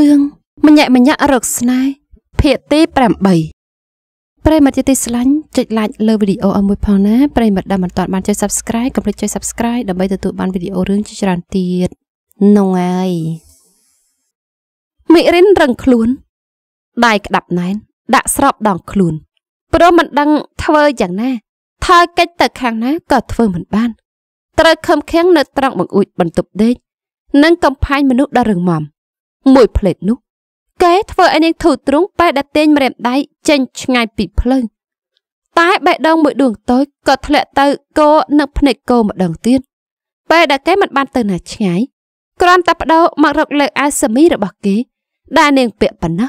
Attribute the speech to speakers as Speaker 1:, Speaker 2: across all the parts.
Speaker 1: រឿងមញ៉ាក់មញ៉ាក់រកស្នេហ៍ភាគទី8ប្រិមត្តជាទីស្លាញ់ចុច like លើវីដេអូឲ្យមួយផងណាប្រិមត្តដែលមិនទាន់បានចុច subscribe កុំភ្លេចចុច subscribe ដើម្បីទទួលបានវីដេអូរឿងជាច្រើនទៀតនងហើយមិរិនរឹងខ្លួនដៃក្តាប់ណែនដាក់ស្របដងខ្លួនព្រោះមិនដឹងធ្វើយ៉ាងណាថើកិច្ចទៅខាងណាក៏ធ្វើមិនបាន ត្រូវខំខាំងនៅត្រង់បង្អួចបន្ទប់ដេកនិងកំផាញមនុស្សដល់រឹងមាំមួយផ្លេតនោះកែធ្វើឲ្យនាងធូរទ្រង់បែរដាក់ទាញម្រាមដៃចេញ ឆ្ងាយពីភ្លើងតែបេះដូងមួយដួងតូចក៏ធ្លាក់ទៅគោនឹងភ្នែកគោម្ដងទៀតពេលដែលគេមិនបានទៅណាឆ្ងាយគ្រាន់តែបដូរមករកលើអាសមីរបស់គេដែលនាងពាក់ប៉ុណ្ណោះ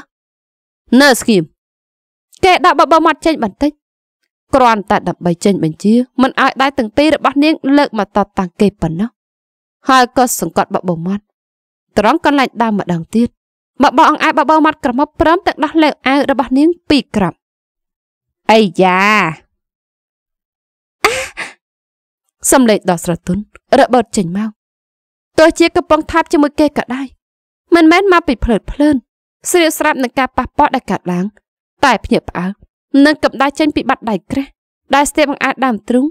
Speaker 1: នៅស្គៀមគេដាក់បបមាត់ចេញ បន្តិចគ្រាន់តែដើម្បីចេញបញ្ជាមិនឲ្យដៃទាំងពីររបស់នាងលើកមកតបតាំងគេប៉ុណ្ណោះហើយក៏សង្កត់បបមាត់ត្រង់កន្លែងដើមម្ដងទៀតបបោអង្អែបបោមាត់ក្រមុំព្រមទាំងដោះលើអាវរបស់នាងពីរក្រាប់អីយ៉ាសំលេចដ៏ស្រទន់របត់ចេញមកទោះជាកំពុងថាបជាមួយគេក៏ដោយមិនមែនមកពីភ្លើតភ្លើនស្រៀបស្រាប់នឹងការប៉ះពាល់ដែលកើតឡើងតែភ្ញាក់ផ្អើលនឹងកម្ដៅចេញពីបាត់ដៃក្រាស់ដែលស្ទាបបង្អាចដើមទ្រូង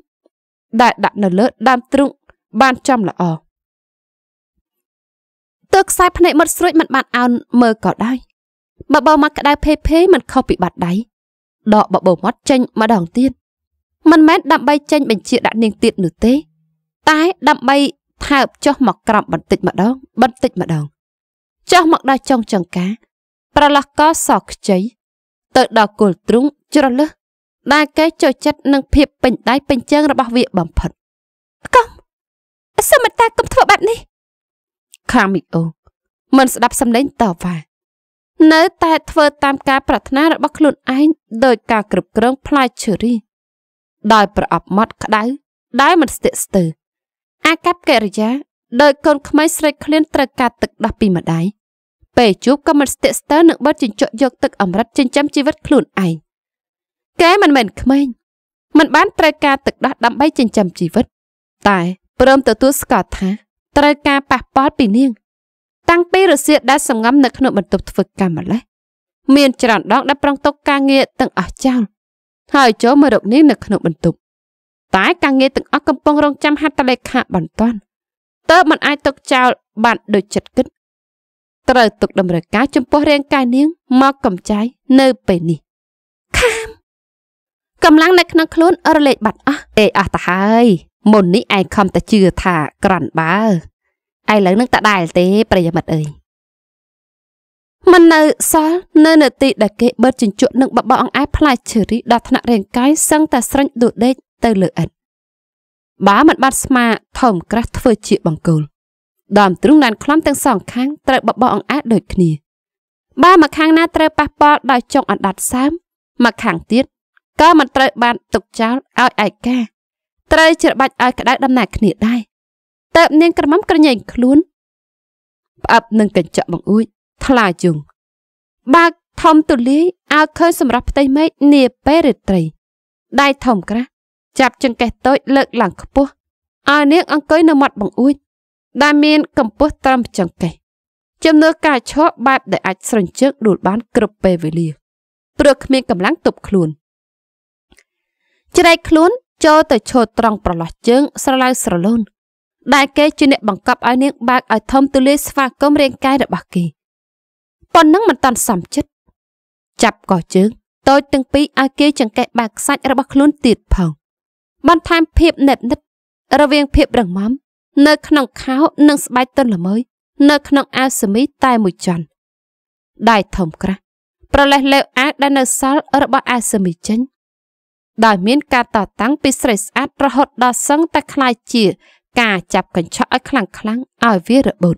Speaker 1: ដែលដាក់នៅលើដើមទ្រូងបានចំល្អទើខ្សែភ្នែកមុតស្រួចមិនបានអោនមើលក៏ដោយបបោមកក្តៅភេភេមិនខុសពីបាត់ដៃដកបបោមាត់ចេញម្ដងទៀតមិនមែនដើម្បីចេញបញ្ជាដាក់នាងទៀតនោះទេ តែដើម្បីថើបចុះមកក្រំបន្តិចម្ដង បន្តិចម្ដងចុះមកដល់ចុងចង្ការប្រឡោះកសខ្ចីទៅដល់គល់ទ្រូងជ្រលឹះដែលគេចូលចិត្តនឹងភាពពេញដៃពេញជើងរបស់វាបំផុតកុំសមតាកុំធ្វើបែបនេះខាមីអូ មិនស្ដាប់សំឡេងតបថានៅតែធ្វើតាមការប្រាថ្នារបស់ខ្លួនឯងដោយការគ្រប់គ្រងផ្លែឈើរី ដោយប្រអប់ម៉ត់ក្តៅដែលមិនស្ទាក់ស្ទើរអាកប្បកិរិយាដោយកូនក្មេងស្រេកឃ្លានត្រូវការ ទឹកដោះពីម្ដាយពេលជួបក៏មិនស្ទាក់ស្ទើរនឹងបិទជញ្ជក់យកទឹកអម្រិតចិញ្ចឹមជីវិតខ្លួនឯងកែមិនមែនក្មេងមិនបានត្រូវការទឹកដោះដើម្បីចិញ្ចឹមជីវិត តែ ព្រមទទួលស្គាល់ថាត្រូវការប៉ះពាល់ពីនាងតាំងពីរសៀលដែលសម្ងំនៅក្នុងបន្ទប់ធ្វើកម្មម្ល៉េះមានច្រើនដងដែលប្រងទុកការងារទាំងអស់ចោលហើយចូលមករកនាងនៅក្នុងបន្ទប់តែ ការងារទាំងអស់កំពុងរងចាំហត្ថលេខា បន្ទាន់តើមិនអាចទុកចោលបានដូចចិត្តគិតត្រូវទុកតម្រូវការចំពោះរាងកាយនាងមកកំចាយនៅពេលនេះខាមកម្លាំងនៅក្នុងខ្លួនរលែកបាត់អស់អេអស់ទៅហើយមុននេះឯងខំតែជឿថាក្រាន់បើឥឡូវនឹងតដែលទេប្រិយមិត្តអើយមិននៅសល់នៅនាទីដែលគេបិទជញ្ជក់នឹងបបអង្អែផ្លែឈើរីដល់ថ្នាក់រាងកាយសឹងតែស្រេញដូដេកទៅលើឥតបើមិនបាត់ស្មាថមក្រាស់ធ្វើជាបង្គោលដើមទ្រូងឡានក្លំទាំងសងខាងត្រូវបបអង្អែដូចគ្នាបើមកខាងណាត្រូវប៉ះពាល់ដោយចុងអណ្ដាតសើមមកខាងទៀតក៏មិនត្រូវបានទុកចោលឲ្យឯកាត្រូវច្របាច់ឲ្យក្តៅដំណាក់គ្នាដែរតើបនាងក្រមុំក្រញែងខ្លួនផ្អឹបនឹងកញ្ចក់បង្អួចថ្លាជុងបើកធំទូលាយអើឃើញសម្រាប់ផ្ទៃមេឃនាពេលរាត្រីដៃធំក្រាស់ចាប់ចង្កេះតូចលើកឡើងខ្ពស់ឲ្យនាងអង្គុយនៅមាត់បង្អួចដែលមានកម្ពស់ត្រឹមចង្កេះចំនួនការឈរបែបដែលអាចស្រញ្ជើកដួលបានគ្រប់ពេលវេលាព្រោះគ្មានកម្លាំងទប់ខ្លួនច្រែកខ្លួនចូលទៅឈរត្រង់ប្រឡោះជើងស្រឡៅស្រលូនដែលគេជាអ្នកបង្កប់ឲ្យនាងបើកឲ្យធំទូលាយស្វាគមន៍រាងកាយរបស់គេប៉ុណ្ណឹងមិនតាន់សំចិត្តចាប់កោះជើងតូចទាំងពីរឲ្យគេចង្កេះបាក់ខ្សាច់របស់ខ្លួនទៀតផងបន្ថែមភាពណិតនិតរវាងភាពរឹងមាំនៅក្នុងខោនិងស្បែកទន់ល្មើយនៅក្នុងអាវសមីតែមួយចន្ទដៃធំក្រាស់ប្រលេះលើអាវដែលនៅសល់របស់អាវសមីចេញដោយមានការតតាំងពីស្រីស្អាតរហូតដល់សឹងតែคล้ายជា ការចាប់កញ្ឆក់ឲ្យខ្លាំងខ្លាំងឲ្យវារបូត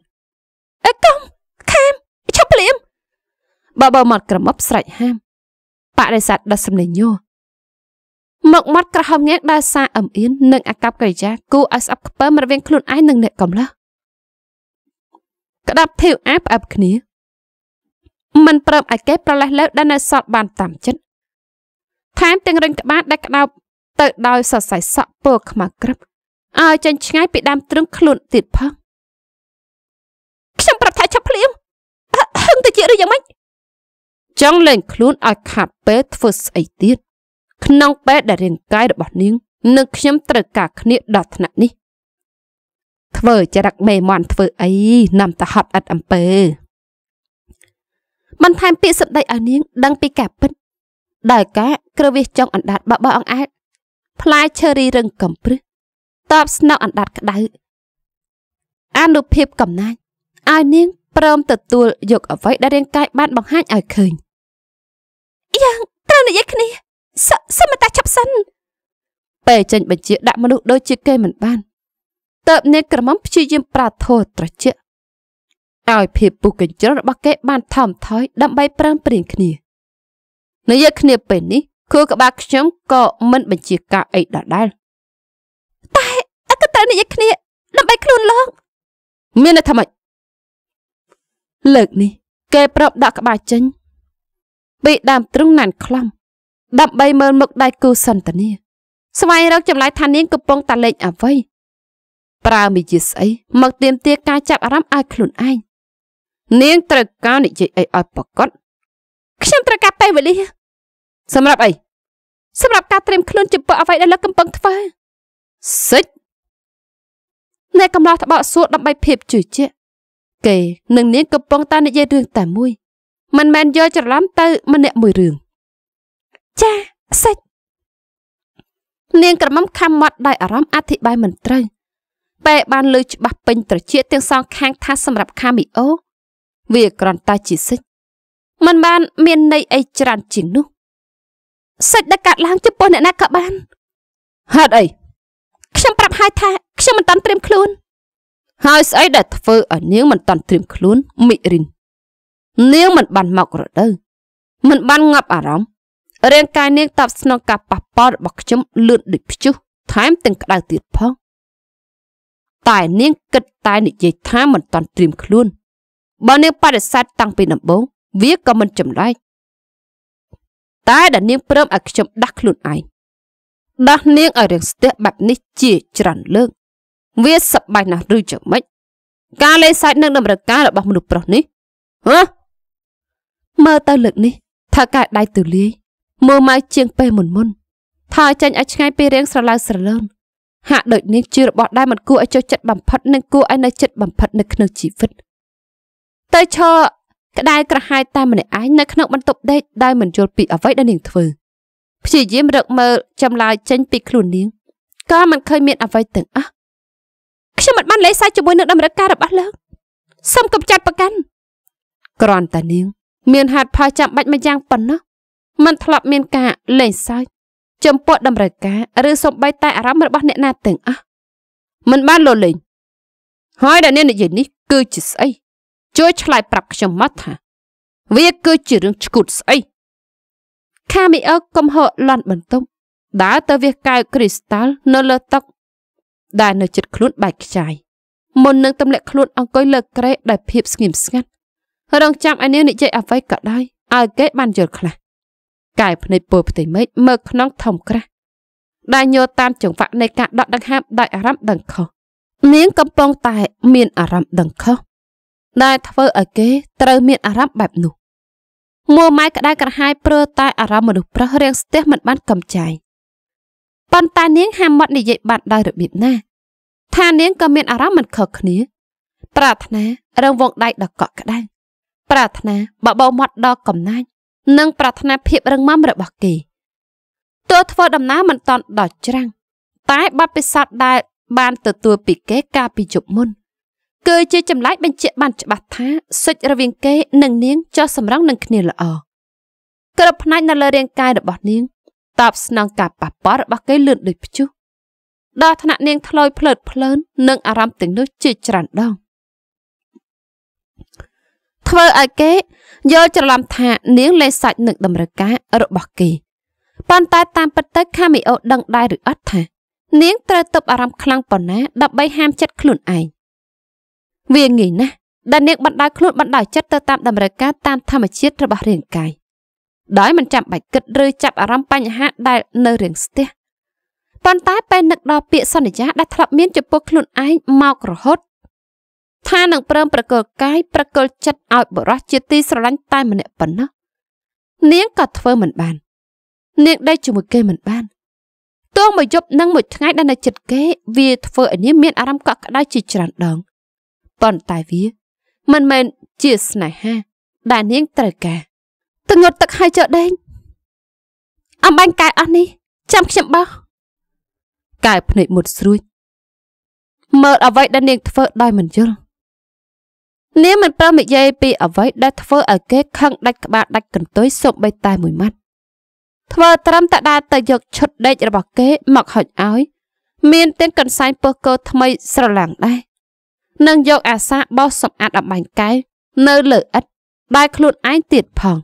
Speaker 1: អេកុំខាមឈប់ព្រាមបើបើមាត់ក្រមុបស្រែកហាមបដិសេធដល់សំលេងញ័រមុខមាត់ក្រហមងាកដោយសារអឹមអៀននិងអាកប្បកិរិយាគូឲ្យស្អប់ខ្ពើមរវាងខ្លួនឯងនិងអ្នកកំឡោះក្តាប់ធាវអាផ្អាប់គ្នាមិនព្រមឲ្យគេប្រលេះលើដែលនៅសល់បានតាមចិត្តថែមទាំងរឹងក្បាលដាច់ក្តោបទៅដោយសរសៃសក់ពណ៌ខ្មៅក្រឹបឲ្យចេញឆ្ងាយពីដើមទ្រឹងខ្លួនទៀតផងខ្ញុំប្រាប់ថាចាប់ភ្លាមហឹងទៅជាឬយ៉ាងម៉េចចង់លែងខ្លួនឲ្យខាត់ពេលធ្វើស្អីទៀតក្នុង ពេលដែលរាងកាយរបស់នាងនិងខ្ញុំត្រូវការគ្នាដល់ថ្នាក់នេះធ្វើចរិតមេមន់ធ្វើអីនាំតែហត់ឥតអំពើបន្ថែមពាក្យសម្ដីឲ្យនាងដឹងពីការពិតដោយកាគ្រវាសចុងអណ្ដាតបបអង្អែតផ្លែឈើរីរឹងកំព្រឹសតបស្នក់អណ្ដាតក្ដៅអនុភាពកំណាញ់ឲ្យនាងព្រមទទួលយកអ្វីដែលរាងកាយបានបង្ហាញឲ្យឃើញយ៉ាងត្រូវនិយាយគ្នាសសមតាចាប់សិនពេលចេញបញ្ជា ដាក់មនុស្សដូចជាគេមិនបានតើបនាងក្រមុំព្យាយាមប្រាធោត្រជាក់ឲ្យភាពពុះកញ្ជ្រឹលរបស់គេបានថមថយដើម្បីប្រឹងប្រែងគ្នានៅយកគ្នាពេលនេះគូក្បាលខ្ញុំក៏មិនបញ្ជាការអីដដែលតែអកតើនិយាយគ្នាដើម្បីខ្លួនលោកមានន័យថាម៉េចលើកនេះ គេប្រាប់ដាក់ក្បាលចេញពីដើមទ្រុងណានខ្លំដើម្បីមើលមុខដៃគូសន្តានាស្វែងរកចម្លើយថានាងកំពុងតែលេងអ្វីប្រើមីជាស្អីមកទៀមទាការចាប់អារម្មណ៍ឲ្យខ្លួនឯងនាងត្រូវការនិយាយអីឲ្យប្រកបខ្ញុំត្រូវការពេលវេលា សម្រាប់អីសម្រាប់ការត្រៀមខ្លួនចំពោះអ្វីដែលលោកកំពុងធ្វើសិចអ្នកកំឡោះត្បកសួរដើម្បីភាពជឿជាក់គេនឹងនាងកំពុងតែនិយាយរឿងតែមួយ មិនមែនយកច្រឡំទៅម្នាក់មួយរឿងចាសិចនាង ក្រមុំខំមាត់ដោយអារម្មណ៍អធិប្បាយមិនត្រូវពេលបាន លើច្បាស់ពេញត្រចៀកទាំងសងខាងថា សម្រាប់ខាមីអូ វាក្រាន់តែជាសិចមិនបានមានន័យអីច្រើនជាងនោះសាច់ដែលកាត់ឡើងចំពោះអ្នកណាក៏បានហេតុអីខ្ញុំប្រាប់ហើយថាខ្ញុំមិនតាន់ត្រៀមខ្លួនហើយស្អីដែលធ្វើឲ្យនាងមិនតាន់ត្រៀមខ្លួនមិរិននាងមិនបានមករដូវមិនបានងាប់អារម្មណ៍រាងកាយនាងតបស្នងការប៉ះពាល់របស់ខ្ញុំលឿនដូចព្យុះថែមទាំងក្តៅទៀតផងតែនាងគិតតែនិយាយថាមិនតាន់ត្រៀមខ្លួនបើនាងបដិសេធតាំងពីដំបូងវាក៏មិនចម្លែកតែដែលនាងព្រមឲ្យខ្ញុំដាស់ខ្លួនឯងដាស់នាងឲ្យរៀងស្ទះបែបនេះជាច្រើនលើកវាសប្បាយណាស់ឬចឹងម៉េចការលេងសើចនឹងតម្រូវការរបស់មនុស្សប្រុសនេះហ៎មើលទៅលើកនេះថាកែដៃទូលាយមើលមកជាងពេលមុនមុនថាចាញ់ឲ្យឆ្ងាយពីរៀងស្រឡៅស្រលូនហាក់ដូចនាងជារបស់ដែលមិនគួរឲ្យចុះចិត្តបំផិតនិងគួរឲ្យនៅចិត្តបំផិតនៅក្នុងជីវិតតែឈរក្តៅក្រហាយតែម្នាក់ឯងនៅក្នុងបន្ទប់ដេកដោយមិនយល់ពីអ្វីដែលនាងធ្វើព្យាយាមរកមើលចម្លើយចេញពី ខ្លួននាងក៏មិនឃើញមានអ្វីទាំងអស់ខ្ញុំមិនបានលេសសើចជាមួយនឹងតម្រូវការរបស់លោកសូមកុំចាត់ប្រកាន់គ្រាន់តែនាង មានហេតុផលចាំបាច់មួយយ៉ាងប៉ុណ្ណោះมันធ្លាប់មានការលេសសើចចំពោះតម្រូវការ ឬសូម្បីតែអារម្មណ៍របស់អ្នកណាទាំងអស់มันបានលលេងហើយដែលនាងនិយាយនេះ គឺជាស្អីជួយឆ្លើយប្រាប់ខ្ញុំមកថាវាគឺជារឿងឈ្គូតស្អីខាមីអើកំហកលន់បន្ទប់ដើរទៅវាកែវគ្រីស្តាល់នៅលើតុដែលនៅជិតខ្លួនបែកខ្ចាយមុននឹងទម្លាក់ខ្លួនអង្គុយលើក្រែដែលភាពស្ងៀមស្ងាត់រងចាំឯនេះនិយាយអ្វីក៏ដោយឲ្យគេបានយល់ខ្លះកែភ្នែកពើផ្ទៃមេឃមើលក្នុងធំក្រាស់ដែលញោតាមចង្វាក់នៃការដកដង្ហើមដោយអារម្មណ៍ដឹងខុសនាងកំពុងតែមានអារម្មណ៍ដឹងខុសដែលធ្វើឲ្យគេត្រូវមានអារម្មណ៍បែបនោះមួម៉ែក្តៅក្រហាយព្រឺតែ អារម្មណ៍មនុស្សប្រុសរៀងស្ទះមិនបានកំចាយប៉ុន្តែនាងហាមាត់និយាយបាត់ដោយរបៀបណាថានាងក៏មានអារម្មណ៍មិនខុសគ្នាប្រាថ្នារងវងដៃដល់កក់ក្តៅប្រាថ្នាបបោមាត់ដល់កំណាញ់និង ប្រាថ្នាភាពរឹងមាំរបស់គេទោះធ្វើដំណើរមិនតាន់ដល់ច្រាំងតែបទពិសោធន៍ដែលបានទទួលពីគេកាលពីជប់មុនគឺជាចម្លើយបញ្ជាក់បានច្បាស់ថាសិចរវាងគេនិងនាងចោះសម្រងនឹងគ្នាល្អគ្រប់ផ្នែកនៅលើរាងកាយរបស់នាងតបស្នងការប៉ះពាល់របស់គេលឿនដូចព្យុះដល់ថ្នាក់នាងធ្លោយភ្លើតភ្លើននឹងអារម្មណ៍ទាំងនោះជាច្រើនដងធ្វើឲ្យគេយល់ច្រឡំថា នាងលេសាច់នឹងតម្រូវការរបស់គេប៉ុន្តែតាមពិតទៅខាមីអូដឹងដែរឬអត់ថានាងត្រូវទប់អារម្មណ៍ខ្លាំងប៉ុណ្ណាដើម្បីហាមចិត្តខ្លួនឯងវាងាយណាស់ដែលនាងបណ្ដោយខ្លួនបណ្ដោយចិត្តទៅតាមតម្រូវការតាមធម្មជាតិរបស់រាងកាយដោយមិនចាំបាច់គិតឬចាប់អារម្មណ៍បញ្ហាដែលនៅរឿងស្ទះប៉ុន្តែពេលនឹកដល់ពាក្យសន្យាដែលធ្លាប់មានចំពោះខ្លួនឯងមករហូតថានឹងព្រមប្រកល់កាយប្រកល់ចិត្តឲ្យបរោះជាទីស្រឡាញ់តែម្នាក់ប៉ុណ្ណោះនាងក៏ធ្វើមិនបាន នាងដេកជាមួយគេមិនបានទោះមួយយប់និងមួយថ្ងៃដែលនៅចិត្តគេវាធ្វើឲ្យនាងមានអារម្មណ៍កក់ក្ដៅជាច្រើនដងប៉ុន្តែវាមិនមែនជាស្នេហាដែលនាងត្រូវការទៅងត់ទឹកហើយចុះដេញអំបាញ់កែអស់នេះ ចាំខ្ញុំបោះកែភ្នែកមុតស្រួច មើលអ្វីដែលនាងធ្វើដោយមិនយល់នាងមិនព្រមនិយាយពីអ្វីដែលធ្វើឲ្យគេខឹងដាច់ក្បាលដាច់កន្ទុយសូម្បីតែមួយម៉ាត់ធ្វើត្រឹមតែដើរទៅយកឈុតដេករបស់គេ មកហុចឲ្យ មានទាំងកន្សែងពើកោថ្មីស្រឡាំងដែរនិងយកអាសាបោសសម្អាតអបាញ់កែវនៅលើឥដ្ឋដែលខ្លួនឯងទៀតផង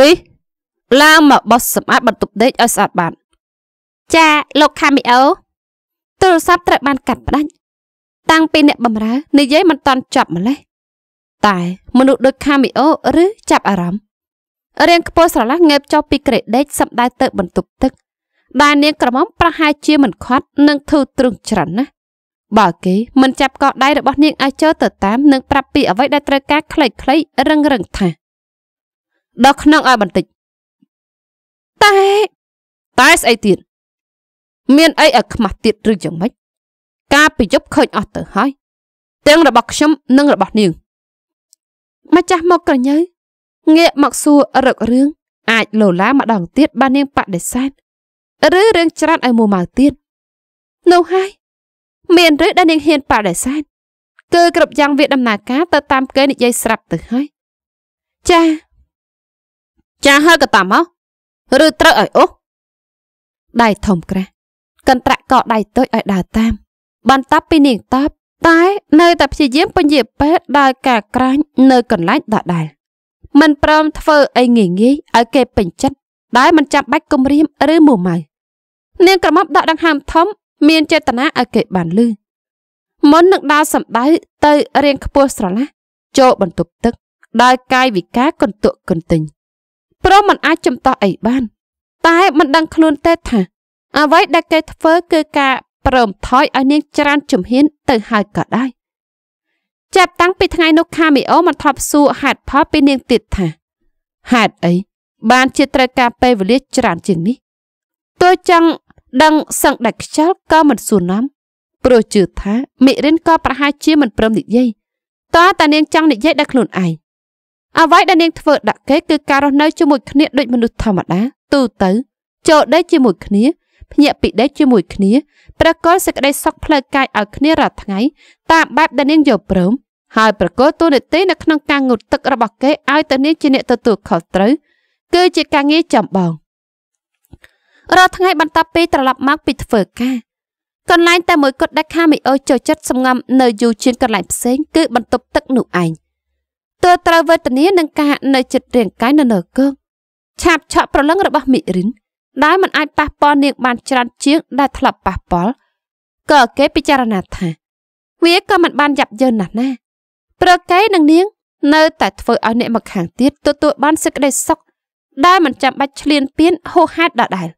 Speaker 1: រីឡើងមកបោសសម្អាតបន្ទប់ដេកឲ្យស្អាតបាត់ចាលោកខាមីអូទូរស័ព្ទត្រូវបានកាត់ផ្ដាច់តាំងពីអ្នក បម្រើនិយាយមិនតាន់ចប់ម្ល៉េះតែមនុស្សដូចខាមីអូឬចាប់អារម្មណ៍រៀងខ្ពស់ស្រឡះងើបចុះពីក្រេដេកសម្ដៅទៅបន្ទប់ទឹកដែលនាងក្រមុំប្រហែលជាមិនខាត់នឹងធូរទ្រឹងច្រើនណាស់បើគេមិនចាប់កដៃរបស់នាងឲ្យចូលទៅតាមនឹងប្រាប់ពីអ្វីដែលត្រូវការខ្លីៗរឹងរឹងថាដោះខ្នងឲ្យបន្តិចតែតែស្អីទៀតមានអីឲ្យខ្មាស់ទៀតឬយ៉ាងម៉េចការពីយប់ឃើញអស់ទៅហើយទាំងរបស់ខ្ញុំនិងរបស់នាងម្ចាស់មកក្រញើងាកមកសួររឹករឿងអាចលោឡាម្ដងទៀតបាននាងបដិសេធឬរឿងច្រើនឲ្យមួម៉ៅទៀតនោះហើយមានឬដែលនាងហ៊ានបដិសេធគឺគ្រប់យ៉ាងវាដំណើរការទៅតាមគេនិយាយស្រាប់ទៅហើយចាចាហើយក៏តាមមកឬត្រូវឲ្យអូសដៃធំក្រាស់កន្ត្រាក់កដៃតូចឲ្យដើរតាម បន្ទាប់ពីនាងតបតែ នៅតែព្យាយាមពញាពេទ្យដោយការក្រាញ់នៅកន្លែងដដែលមិនព្រមធ្វើអីងាយងាយឲ្យគេពេញចិត្តដែលមិនចាំបាច់គំរាមឬមួម៉ៅនាងក្រមុំដកដង្ហើមធំមានចេតនាឲ្យគេបានលឺមុននឹងដើរសម្ដៅទៅរៀងខ្ពស់ស្រឡះចូលបន្ទប់ទឹក ដោយកាយវិការកន្ទក់កន្ទិញព្រមមិនអាចចំតោះអីបាន តែមិនដឹង ខ្លួនទេថាអ្វីដែលគេធ្វើគឺការព្រមថយឲ្យនាងច្រានជំហានទៅហើយក៏ដែរចាប់តាំងពីថ្ងៃនោះខាមីអូមិនថប់សួរហេតុផលពីនាងទៀតថាហេតុអីបានជាត្រូវការពេលវេលាច្រើនជាងនេះទោះចង់ដឹងសឹងដាច់ខ្យល់ក៏មិនសួរនាំព្រោះជឿថាមេរិនក៏ប្រហែលជាមិនព្រមនិយាយតើតានាងចង់និយាយដល់ខ្លួនឯងអ្វីដែលនាងធ្វើដាក់គេគឺការរស់នៅជាមួយគ្នាដូចមនុស្សធម្មតាទូទៅ ចូលដេកជាមួយគ្នា ភ្ញាក់ពីដេកជាមួយគ្នា ប្រកល់សេចក្តីសុខផ្លូវកាយឲ្យគ្នារាល់ថ្ងៃតាមបែបដែលនាងយល់ព្រមហើយប្រកល់ទូនីតិនៅក្នុងការងូតទឹករបស់គេឲ្យតានាងជាអ្នកទទួលខុសត្រូវគឺជាការងារចម្បងរាល់ថ្ងៃបន្ទាប់ពីត្រឡប់មកពីធ្វើការកន្លែងតែមួយគត់ដែលខាមីអូចូលចិត្តសំងំនៅយូរជាងកន្លែងផ្សេងគឺបន្ទប់ទឹកនោះឯងទើបត្រូវវេទនានឹងការនៅចិត្តរាងកាយនៅលើគងឆាបឆក់ប្រលឹងរបស់មីរិនដែលមិនអាចប៉ះពាល់នាងបានច្រើនជាងដែលធ្លាប់ប៉ះពាល់ក៏គេពិចារណាថា វាក៏មិនបានយ៉ាប់យ៉ឺនណាស់ណាព្រោះគេនឹងនាងនៅតែធ្វើឲ្យអ្នកមកខាងទៀតទទួលបានសេចក្តីសុខដែលមិនចាំបាច់ឆ្លៀនពៀនហោហែតដដែល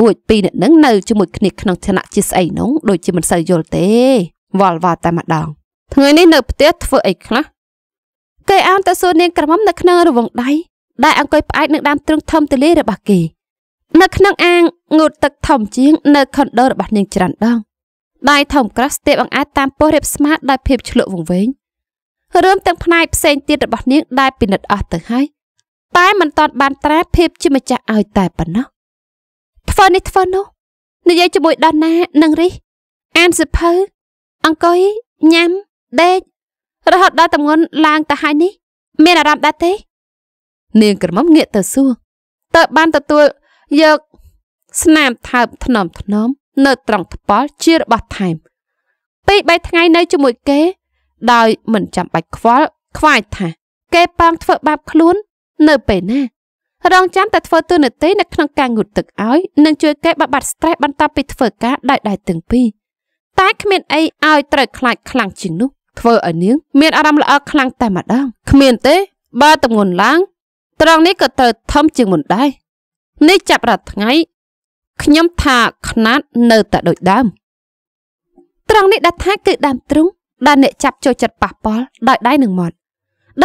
Speaker 1: អួចពីរអ្នកនឹងនៅជាមួយគ្នាក្នុងឋានៈជាស្អីនោះដូចជាមិនសូវយល់ទេវល់វល់តែម្ដងថ្ងៃនេះនៅផ្ទះធ្វើអីខ្លះគេអានទៅសួរនាងក្រមុំនៅក្នុងរវងដៃដែលអង្គុយផ្អែកនឹងដើមទ្រូងធំទលាយរបស់គេនៅក្នុងអាងងូតទឹកធំជាង នៅខុនដូរបស់នាងច្រានដងដៃធំក្រាស់ស្ទាបអង្អាចតាមពោះរៀបស្មាតដោយភាពឆ្លក់វង្វេងរួមទាំងផ្នែកផ្សេងទៀតរបស់នាងដែលពិនិត្យអស់ទៅហើយតែមិនតាន់បានត្រាភាពជាម្ចាស់ឲ្យតែប៉ុណ្ណោះធ្វើនេះធ្វើនោះនិយាយជាមួយដណានិងរិះអានសិភៅអង្គុយញ៉ាំដេករហូតដល់តម្ងន់ឡើងទៅហើយនេះ មានអារម្មណ៍ដែរទេ នាងក្រមុំងាកទៅសួរតើបានទទួលយកស្នាមថើបថ្នមថ្នមនៅត្រង់ថ្ពាល់ជារបស់ថែម ពី3ថ្ងៃនៅជាមួយគេ ដោយ មិនចាំបាច់ខ្វល់ ខ្វាយថា គេប៉ងធ្វើបាបខ្លួន នៅពេលណារងចាំតែធ្វើទូនាទីនៅក្នុងការងូតទឹកឲ្យនិងជួយគេបបាត់ stress បន្ទាប់ពីធ្វើការដោយដៃទាំងពីរតែគ្មានអីឲ្យត្រូវខ្លាចខ្លាំងជាងនោះធ្វើឲ្យនាងមានអារម្មណ៍ល្អខ្លាំងតែម្ដងគ្មានទេបើតម្ងន់ឡើង ត្រង់នេះក៏ត្រូវធំជាងមុនដែរនេះចាប់រាល់ថ្ងៃខ្ញុំថាខ្នាតនៅតែដូចដើមត្រង់នេះដែលថាគឺដើមទ្រូងដែលអ្នកចាប់ចូលចិត្តប៉ះពាល់ដោយដៃនឹងមាត់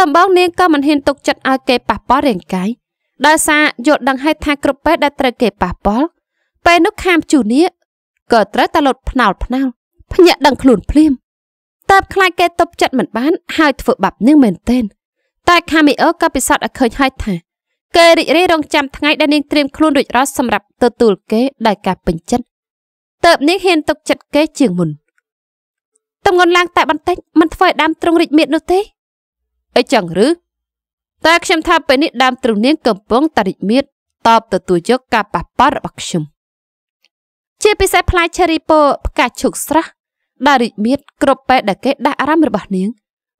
Speaker 1: ដំបងនាងក៏មិនហ៊ានទុកចិត្តឲ្យគេប៉ះពាល់រាងកាយដោយសារយល់ដឹងហើយថាគ្រប់ពេលដែលត្រូវគេប៉ះពាល់ពេលនោះខាមជូនីក៏ត្រូវតែលុតភ្នោលភ្នោលភ្ញាក់ដឹងខ្លួនភ្លាមតើបខ្លាចគេទប់ចិត្តមិនបាន ហើយធ្វើបាបនាងមែនទែនតែខាមីអឺក៏ពិសោធន៍ឲ្យឃើញហើយថាគេរីករាយរងចាំថ្ងៃដែលនាងត្រៀមខ្លួនរួចរាល់សម្រាប់ទទួលគេដោយការពេញចិត្តតើបនាងហ៊ានទុកចិត្តគេជាងមុនតំងន់ឡើងតែបន្តិចមិនធ្វើឲ្យដើមទ្រង់រីកមៀតនោះទេអីចឹងឬតែខ្ញុំថាពេលនេះដើមទ្រូនាងកំពុងតរិចមៀតតបទទួលយកការប៉ះពាល់របស់ខ្ញុំជាពិសេសផ្លែឆេរីពូផ្កាឈូកស្រស់ដែលរិចមៀតគ្រប់ពេលដែលគេដាស់អារម្មណ៍របស់នាង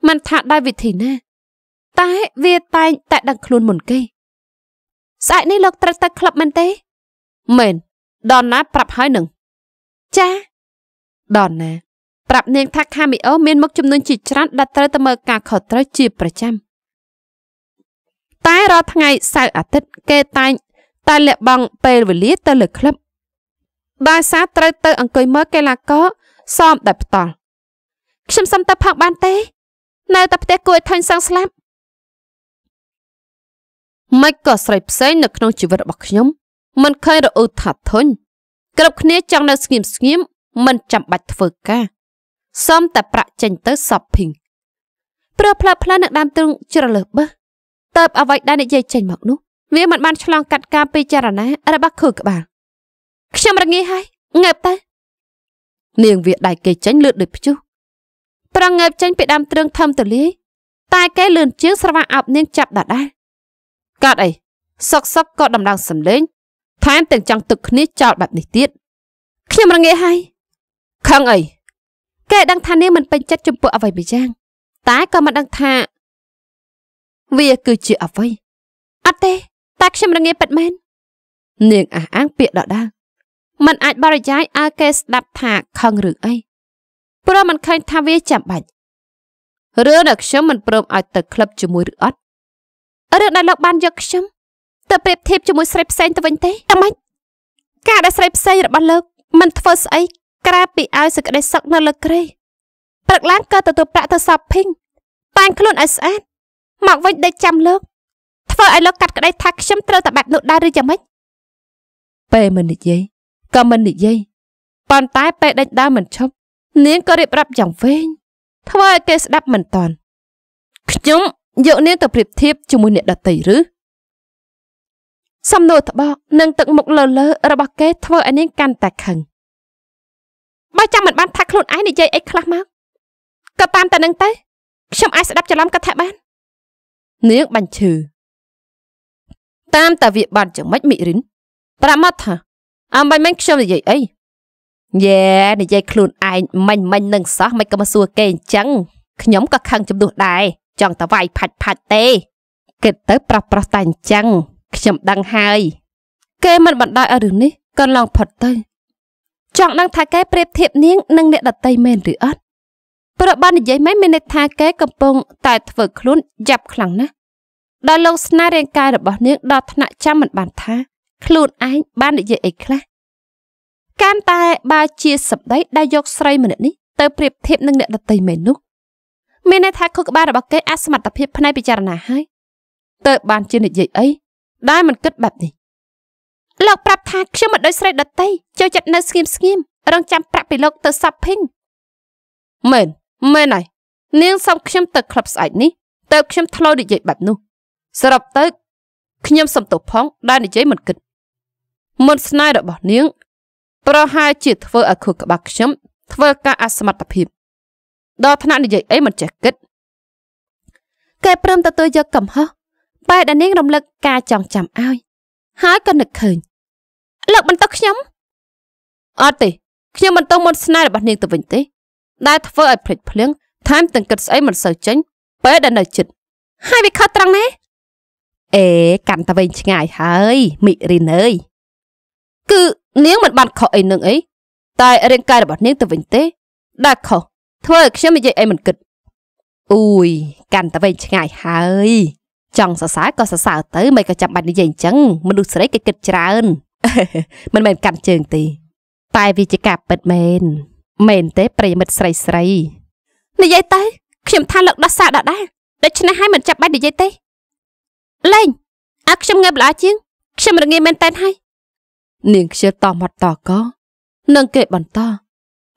Speaker 1: មិនថាដោយវិធីណាតែវាតែងតែដឹងខ្លួនមុនគេស្អែកនេះលោកត្រូវទៅក្លឹបមែនទេមែនដល់ណាប្រាប់ហើយនឹងចាដល់ណា ប្រាប់នាងថាខាមីអូមានមុខចំនួនជាច្រើនដែលត្រូវទៅមើលការខុសត្រូវជាប្រចាំតែរាល់ថ្ងៃសៅរ៍អាទិត្យគេតែងតែលះបង់ពេលវេលាទៅលើក្លឹបដោយសារត្រូវទៅ អង្គុយមើលកីឡាករសមតែផ្ដាល់ ខ្ញុំសុំតែផឹកបានទេ នៅតែផ្ទះគួរឲ្យថាញ់សឹងស្លាប់មិនក៏ស្រីផ្សេងនៅក្នុងជីវិតរបស់ខ្ញុំ មិនឃើញរអ៊ូថាធុញគ្រប់គ្នាចង់នៅស្ងៀមស្ងៀមមិនចាំបាច់ធ្វើការសុំតែប្រាក់ចេញទៅ shopping ព្រោះផ្លាផ្លានឹងដើមទ្រូងជ្រលឹះបឹះតើបអ្វីដែលនិយាយចេញមកនោះវាមិនបានឆ្លងកាត់ការពិចារណារបស់ខឺក្បាលខ្ញុំរងាហើយងើបទៅនាងវាដៃគេចេញលឿនដូចព្យុះប្រងើបចេញពីដើមទ្រើងធំទលាយតែគេលឿនជាងស្រវាអប់នាងចាប់ដដែលកើតអីសុកសុកក៏ដំឡើងសំលេងថែមទាំងចង់ទឹកគ្នាចោលបែបនេះទៀតខ្ញុំរងាហើយខឹងអីគេដឹងថានាងមិនពេញចិត្តចំពោះអ្វីម្យ៉ាង តែក៏មិនដឹងថាវាគឺជាអ្វីអត់ទេតែខ្ញុំរងាពិតមែននាងអះអាងពាក្យដដាលมันអាចបរិយាយឲ្យគេស្ដាប់ថាខឹងឬអីព្រោះมันឃើញថាវាចាំបាច់ឬដល់ខ្ញុំមិនព្រមឲ្យទៅក្លឹបជាមួយឬអត់ឬដល់លោកបានយកខ្ញុំទៅប្រៀបធៀបជាមួយស្រីផ្សេងទៅវិញទេតែម៉េចការដែលស្រីផ្សេងរបស់លោកមិនធ្វើស្អីក្រៅពីឲ្យសេចក្តីសុខនៅលើក្រេព្រឹកឡើងក៏ទទួលប្រាក់ទៅសាប់ភីងតែងខ្លួនឲ្យស្អាតមកវិញដេកចាំលោកធ្វើឲ្យលោកកាត់ក្តីថាខ្ញុំត្រូវតែបែបនោះដែរឬយ៉ាងម៉េចពេលមិននិយាយក៏មិននិយាយប៉ុន្តែពេលដេកដើរមិនឈប់នាងក៏រៀបរាប់យ៉ាងវែងធ្វើឲ្យគេស្ដាប់មិនតាន់ខ្ញុំយកនាងទៅប្រៀបធៀបជាមួយអ្នកដតីឬសំណួរត្បកនិងទឹកមុខលើលើ របស់គេធ្វើឲ្យនាងកាន់តែខឹងបើចាំមិនបានថាខ្លួនឯងនិយាយអីខ្លះមកក៏តាមតែនឹងទៅខ្ញុំអាចស្ដាប់ច្រឡំកថាបាននាងបាញ់ឈឺតាមតាវាបានយ៉ាងម៉េចមិរិនប្រាប់មកថាអំបាញ់មិញខ្ញុំនិយាយអីយ៉ែនិយាយខ្លួនឯងមិញមិញនឹងសោះមិនក៏មកសួរគេអញ្ចឹងខ្ញុំក៏ខឹងចំនួនដែរចង់តវាយផាច់ផាច់ទេគិតទៅ ប្រោះប្រោះតែអញ្ចឹងខ្ញុំដឹងហើយគេមិនបណ្ដោយឲ្យរឿងនេះក៏ឡងផុតទៅ ចង់ដឹងថាគេប្រៀបធៀបនាងនិងអ្នកដតីមែនឬអត់ប្របាននិយាយមិនមានន័យថាគេកំពុងតែធ្វើខ្លួនយ៉ាប់ខ្លាំងណាស់ដល់លោកស្នារាងកាយរបស់នាងដល់ថ្នាក់ចាំមិនបានថា ខ្លួនឯងបាននិយាយអីខ្លះកាន់តែបើជាសម្ដីដែលយកស្រីម្នាក់នេះទៅប្រៀបធៀបនឹងអ្នកដតីមែននោះមានន័យថាខុសក្បាលរបស់គេអសមត្ថភាពផ្នែកពិចារណាហើយតើបានជានិយាយអីដែលមិនគិតបែបនេះលោកប្រាប់ថាខ្ញុំមិនដូចស្រីដតីចូលចិត្តនៅស្ងៀមស្ងៀមរងចាំប្រាក់ពីលោកទៅសាប់ភីងមែនមែនហើយនាងសុំខ្ញុំទៅក្លឹបស្អែកនេះទៅ ខ្ញុំធ្លោនិយាយបែបនោះសរុបទៅ ខ្ញុំសំទោសផងដែលនិយាយមិនគិតមន្តស្នេហ៍របស់នាង ប្រហែលជាធ្វើឲ្យខួរក្បាលខ្ញុំធ្វើការអសមត្ថភាពដល់ថ្នាក់និយាយអីមិនចេះគិតគេព្រមទទួលយកកំហុសបែរដែលនាងរំលឹកការចងចាំឲ្យ ហើយក៏នឹកឃើញលើកបន្តខ្ញុំអត់ទេខ្ញុំមិនទៅមុនស្នេហ៍របស់នាងទៅវិញទេដែលធ្វើឲ្យភ្លេចភ្លៀងថែមទាំងគិតស្អីមិនសូវចេញពេលដែលនៅចិត្តហើយវាខុសត្រង់ណាអេ កាន់តែវែងឆ្ងាយហើយមិរិនអើយគឺ នាងមិនបានខុសអីនឹងអីតែរាងកាយរបស់នាងទៅវិញទេដែលខុសធ្វើឲ្យខ្ញុំនិយាយអីមិនគិតអូយកាន់តែវែងឆ្ងាយហើយចង់សរសើរក៏សរសើរទៅមិនក៏ចាំបាច់និយាយអញ្ចឹងមនុស្សស្រីគេគិតច្រើនមិនមែនកាន់ជើងទេតែវាជាការពិតមែនមែនទេប្រិមិត្តស្រីស្រីនិយាយទៅខ្ញុំថាលើកដោះសារដដែលដូច្នេះហើយមិនចាប់បាច់និយាយទេលេងអើខ្ញុំងាប់ល្អជាង ខ្ញុំរងាមែនតែនហើយនាងខ្ជិលតមាត់តកនឹងគេបន្ត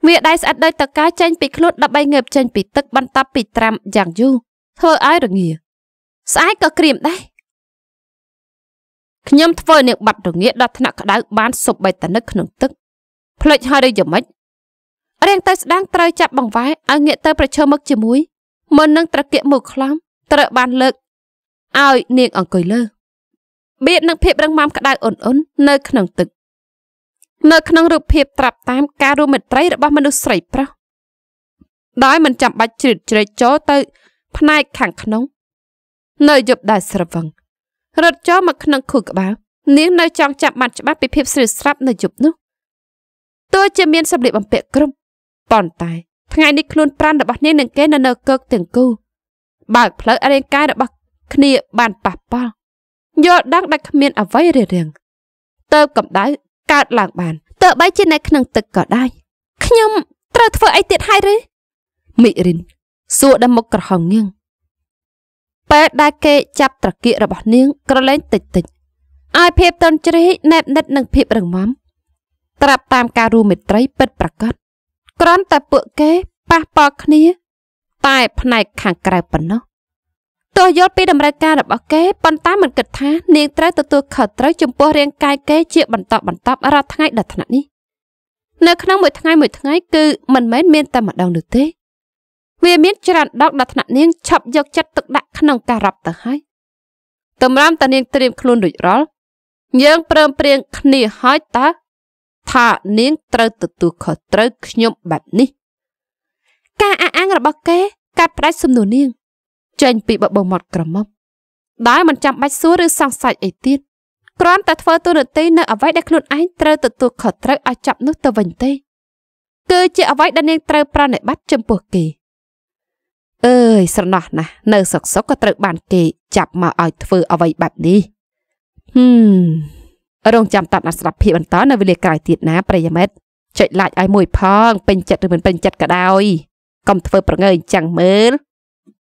Speaker 1: វាដៃស្អិតដោយតកាចេញពីខ្លួនដើម្បីងើបចេញ ពីទឹកបន្ទាប់ពីត្រាំយ៉ាងយូរធ្វើឲ្យរងា ស្អាយក៏ក្រៀមដែរខ្ញុំធ្វើនាងបាត់រងាដល់ថ្នាក់ក្តៅបាន សុបបេតនឹកក្នុងទឹកភ្លេចហើយឬយ៉ាងម៉េចរៀងទៅស្ដាងត្រូវចាប់បង្វែរឲ្យងាកទៅប្រឈមមុខជាមួយមុននឹងត្រគាកមូលខ្លំត្រូវបានលើកឲ្យនាងអង្គុយលើបៀតនឹងភាពរឹងមាំក្តៅអ៊ុនអ៊ុននៅក្នុងទឹក នៅក្នុងរូបភាពត្រាប់តាមការរួមមេត្រីរបស់មនុស្សស្រីប្រុសដោយមិនចាំបាច់ជ្រៀតជ្រែកចូលទៅផ្នែកខាងក្នុង នៅយប់ដែរស្រវឹងរត់ចូលមកក្នុងខួរក្បាលនាងនៅចង់ចាប់បានច្បាស់ពីភាពស្រីស្រាប់នៅយប់នោះទោះជាមានសម្លៀកបំពាក់គ្រប់ប៉ុន្តែថ្ងៃនេះខ្លួនប្រានរបស់នាងនឹងគេនៅនៅកើកទាំងគូបើកផ្លូវរាងកាយរបស់គ្នាបានប៉ះប៉ល់យល់ដឹងដាច់គ្មានអ្វីរារាំងទៅកម្ដៅកើតឡើងបានតើបីជានៅក្នុងទឹកក៏ដែរខ្ញុំ ត្រូវធ្វើអីទៀតហើយឬមិរិនសួរដល់មុខក្រហមញៀងពេលដែលគេចាប់ត្រគាករបស់នាងក្រឡេងតិចតិចឲ្យភាពតន់ជ្រេកណែបណិតនឹងភាពរឹងមាំត្រាប់តាមការរួមមេត្រីពិតប្រាកដគ្រាន់តែពួកគេប៉ះពាល់គ្នា តែផ្នែកខាងក្រៅប៉ុណ្ណោះទោះយល់ពីតម្រូវការរបស់គេប៉ុន្តែមិនគិតថានាងត្រូវទទួលខុសត្រូវចំពោះរាងកាយគេជាបន្តបន្ទាប់រាល់ថ្ងៃដល់ថ្នាក់នេះនៅក្នុងមួយថ្ងៃមួយថ្ងៃគឺមិនមែនមានតែម្ដងនោះទេ វាមានច្រើនដកដល់ថ្នាក់នាងឆប់យកចិត្តទុកដាក់ក្នុងការរាប់ទៅហើយតម្រាំតានាងត្រៀមខ្លួនរួចរាល់យើងព្រមព្រៀងគ្នាហើយតើថានាងត្រូវទទួលខុសត្រូវខ្ញុំបែបនេះ ការអះអាងរបស់គេ កាត់ផ្ដាច់សំណួរនាងចេញពីបបោមាត់ក្រមុំដែលមិនចាំបាច់សួរឬសង្ស័យអីទៀតគ្រាន់តែធ្វើទូរទស្សន៍នៅអ្វីដែលខ្លួនឯងត្រូវទទួលខុសត្រូវឲ្យចាប់នោះទៅវិញទេគឺជាអ្វីដែលនាងត្រូវប្រណិប័តចំពោះគេអើយស្រណោះណាស់នៅសុកសុកក៏ត្រូវ បាន គេចាប់មកឲ្យធ្វើអ្វីបែបនេះហឹមរងចាំតាត់អាស្រាប់ភាពបន្តនៅវេលាក្រោយទៀតណាប្រិយមិត្តចុច like ឲ្យមួយផងពេញចិត្តឬមិនពេញចិត្តក៏ដោយកុំធ្វើប្រងើយអញ្ចឹងមើល